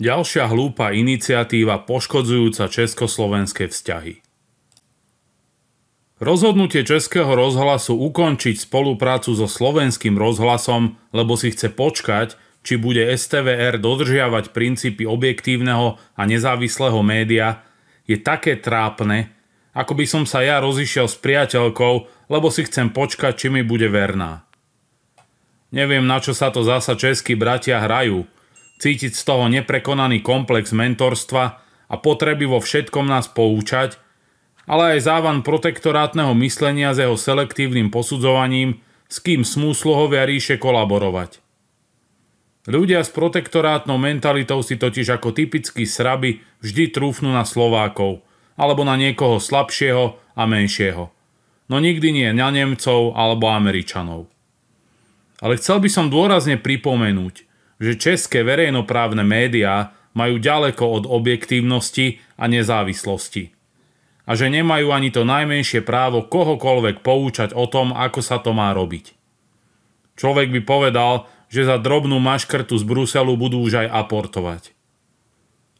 Ďalšia hlúpa iniciatíva poškodzujúca československé vzťahy. Rozhodnutie Českého rozhlasu ukončiť spoluprácu so slovenským rozhlasom, lebo si chce počkať, či bude STVR dodržiavať princípy objektívneho a nezávislého média, je také trápne, ako by som sa ja rozišiel s priateľkou, lebo si chcem počkať, či mi bude verná. Neviem, na čo sa to zasa českí bratia hrajú – cítiť z toho neprekonaný komplex mentorstva a potreby vo všetkom nás poučať, ale aj závan protektorátneho myslenia s jeho selektívnym posudzovaním, s kým smú sluhovia ríše kolaborovať. Ľudia s protektorátnou mentalitou si totiž ako typickí sraby vždy trúfnú na Slovákov alebo na niekoho slabšieho a menšieho. No nikdy nie na Nemcov alebo Američanov. Ale chcel by som dôrazne pripomenúť, že české verejnoprávne médiá majú ďaleko od objektívnosti a nezávislosti. A že nemajú ani to najmenšie právo kohokoľvek poučať o tom, ako sa to má robiť. Človek by povedal, že za drobnú maškrtu z Bruselu budú už aj aportovať.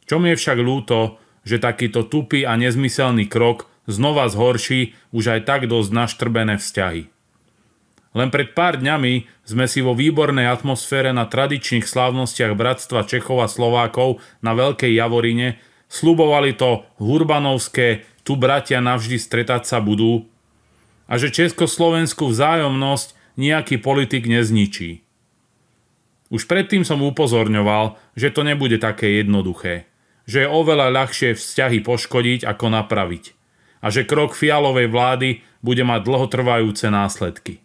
Čo mi je však ľúto, že takýto tupý a nezmyselný krok znova zhorší už aj tak dosť naštrbené vzťahy. Len pred pár dňami sme si vo výbornej atmosfére na tradičných slávnostiach Bratstva Čechov a Slovákov na Veľkej Javorine slubovali to hurbanovské tu bratia navždy stretať sa budú a že Československu vzájomnosť nejaký politik nezničí. Už predtým som upozorňoval, že to nebude také jednoduché, že je oveľa ľahšie vzťahy poškodiť ako napraviť a že krok fialovej vlády bude mať dlhotrvajúce následky.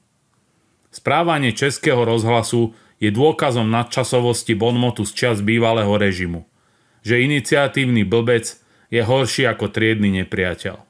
Správanie českého rozhlasu je dôkazom nadčasovosti bonmotu z čas bývalého režimu. Že iniciatívny blbec je horší ako triedny nepriateľ.